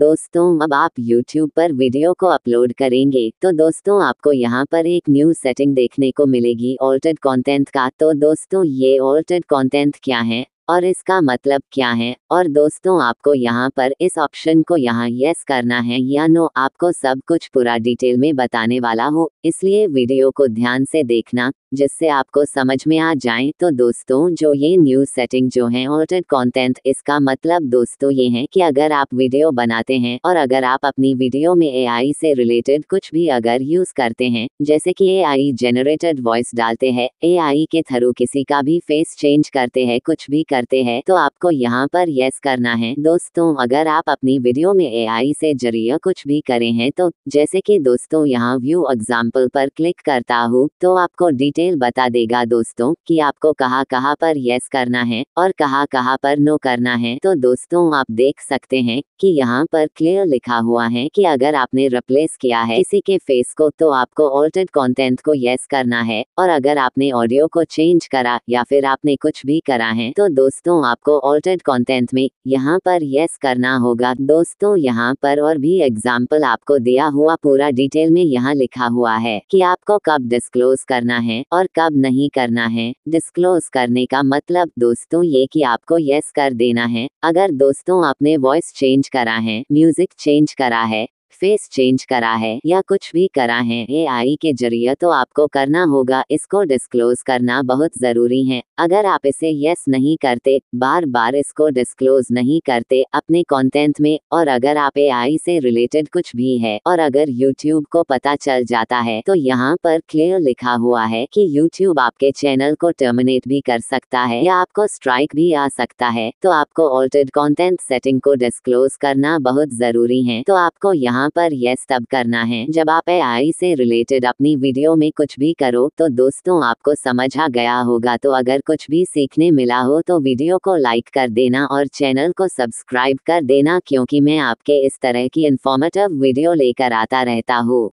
दोस्तों अब आप YouTube पर वीडियो को अपलोड करेंगे तो दोस्तों आपको यहाँ पर एक न्यू सेटिंग देखने को मिलेगी ऑल्टेड कंटेंट का तो दोस्तों ये ऑल्टेड कंटेंट क्या है और इसका मतलब क्या है और दोस्तों आपको यहाँ पर इस ऑप्शन को यहाँ यस करना है या नो आपको सब कुछ पूरा डिटेल में बताने वाला हो इसलिए वीडियो को ध्यान से देखना जिससे आपको समझ में आ जाए तो दोस्तों जो ये न्यूज सेटिंग जो है ऑल्टेड कंटेंट इसका मतलब दोस्तों ये है कि अगर आप वीडियो बनाते हैं और अगर आप अपनी वीडियो में एआई से रिलेटेड कुछ भी अगर यूज करते हैं जैसे कि एआई जनरेटेड वॉइस डालते हैं एआई के थ्रू किसी का भी फेस चेंज करते हैं कुछ भी कर करते हैं तो आपको यहाँ पर यस करना है दोस्तों अगर आप अपनी वीडियो में आई से जरिए कुछ भी करे हैं तो जैसे कि दोस्तों यहाँ व्यू एग्जाम्पल पर क्लिक करता हूँ तो आपको डिटेल बता देगा दोस्तों कि आपको कहाँ कहाँ पर यस करना है और कहाँ कहाँ पर नो करना है तो दोस्तों आप देख सकते हैं कि यहाँ पर क्लियर लिखा हुआ है कि अगर आपने रिप्लेस किया है किसी के फेस को तो आपको ऑल्टेड कंटेंट को यस करना है और अगर आपने ऑडियो को चेंज करा या फिर आपने कुछ भी करा है तो दोस्तों आपको ऑल्टेड कंटेंट में यहाँ पर यस करना होगा दोस्तों यहाँ पर और भी एग्जाम्पल आपको दिया हुआ पूरा डिटेल में यहाँ लिखा हुआ है कि आपको कब डिस्क्लोज करना है और कब नहीं करना है डिस्क्लोज करने का मतलब दोस्तों ये कि आपको यस कर देना है अगर दोस्तों आपने वॉइस चेंज करा है म्यूजिक चेंज करा है फेस चेंज करा है या कुछ भी करा है आई के जरिए तो आपको करना होगा इसको डिस्क्लोज करना बहुत जरूरी है अगर आप इसे यस नहीं करते बार बार इसको डिस्क्लोज नहीं करते अपने कंटेंट में और अगर आप आई से रिलेटेड कुछ भी है और अगर यूट्यूब को पता चल जाता है तो यहाँ पर क्लियर लिखा हुआ है कि यूट्यूब आपके चैनल को टर्मिनेट भी कर सकता है या आपको स्ट्राइक भी आ सकता है तो आपको ऑल्टेड कंटेंट सेटिंग को डिस्क्लोज करना बहुत जरूरी है तो आपको यहाँ पर यस तब करना है जब आप एआई से रिलेटेड अपनी वीडियो में कुछ भी करो तो दोस्तों आपको समझ आ गया होगा तो अगर कुछ भी सीखने मिला हो तो वीडियो को लाइक कर देना और चैनल को सब्सक्राइब कर देना क्योंकि मैं आपके इस तरह की इन्फॉर्मेटिव वीडियो लेकर आता रहता हूँ